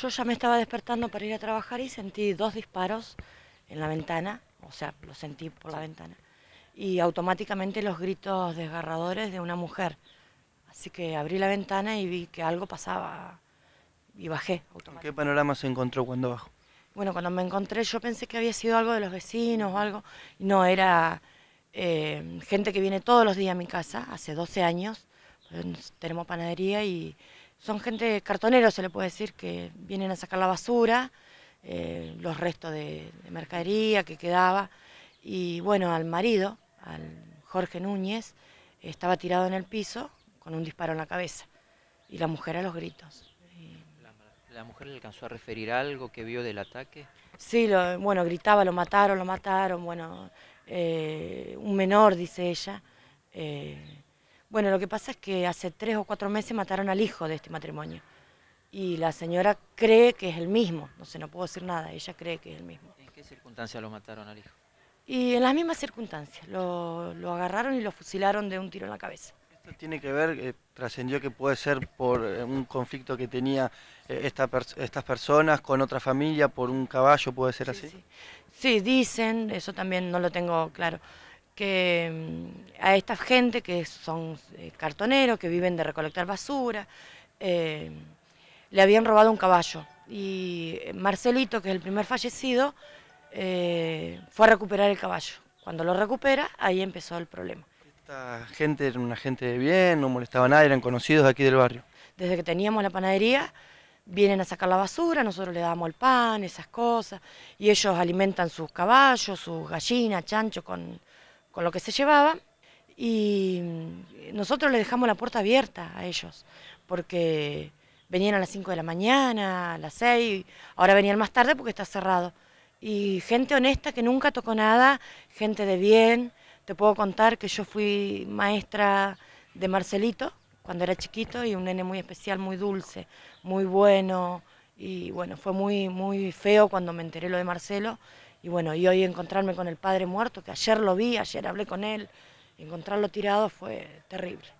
Yo ya me estaba despertando para ir a trabajar y sentí dos disparos en la ventana, o sea, los sentí por la ventana, y automáticamente los gritos desgarradores de una mujer. Así que abrí la ventana y vi que algo pasaba y bajé ¿Qué panorama se encontró cuando bajó? Bueno, cuando me encontré yo pensé que había sido algo de los vecinos o algo. No, era eh, gente que viene todos los días a mi casa, hace 12 años. Pues, tenemos panadería y son gente cartoneros, se le puede decir, que vienen a sacar la basura, eh, los restos de, mercadería que quedaba. Y bueno, al marido, al Jorge Núñez, estaba tirado en el piso con un disparo en la cabeza. Y la mujer a los gritos. ¿La, mujer le alcanzó a referir algo que vio del ataque? Sí, lo, bueno, gritaba, lo mataron, lo mataron, bueno, eh, un menor, dice ella. Eh, bueno, lo que pasa es que hace tres o cuatro meses mataron al hijo de este matrimonio. Y la señora cree que es el mismo. No sé, no puedo decir nada. Ella cree que es el mismo. ¿En qué circunstancias lo mataron al hijo? Y en las mismas circunstancias. Lo, agarraron y lo fusilaron de un tiro en la cabeza. Esto tiene que ver, eh, trascendió que puede ser por eh, un conflicto que tenía eh, estas personas con otra familia, por un caballo, ¿puede ser así? sí, dicen, eso también no lo tengo claro que mm, a esta gente que son eh, cartoneros, que viven de recolectar basura, eh, le habían robado un caballo. Y eh, Marcelito, que es el primer fallecido, fue a recuperar el caballo. Cuando lo recupera, ahí empezó el problema. Esta gente era una gente de bien, no molestaba a nadie, eran conocidos aquí del barrio. Desde que teníamos la panadería, vienen a sacar la basura, nosotros le damos el pan, esas cosas, y ellos alimentan sus caballos, sus gallinas, chanchos con, con lo que se llevaba y nosotros le dejamos la puerta abierta a ellos, porque venían a las 5 de la mañana, a las 6, ahora venían más tarde porque está cerrado. Y gente honesta que nunca tocó nada, gente de bien. Te puedo contar que yo fui maestra de Marcelito cuando era chiquito y un nene muy especial, muy dulce, muy bueno, y bueno, fue muy, muy feo cuando me enteré lo de Marcelo. Y bueno, y hoy encontrarme con el padre muerto, que ayer lo vi, ayer hablé con él, encontrarlo tirado fue terrible.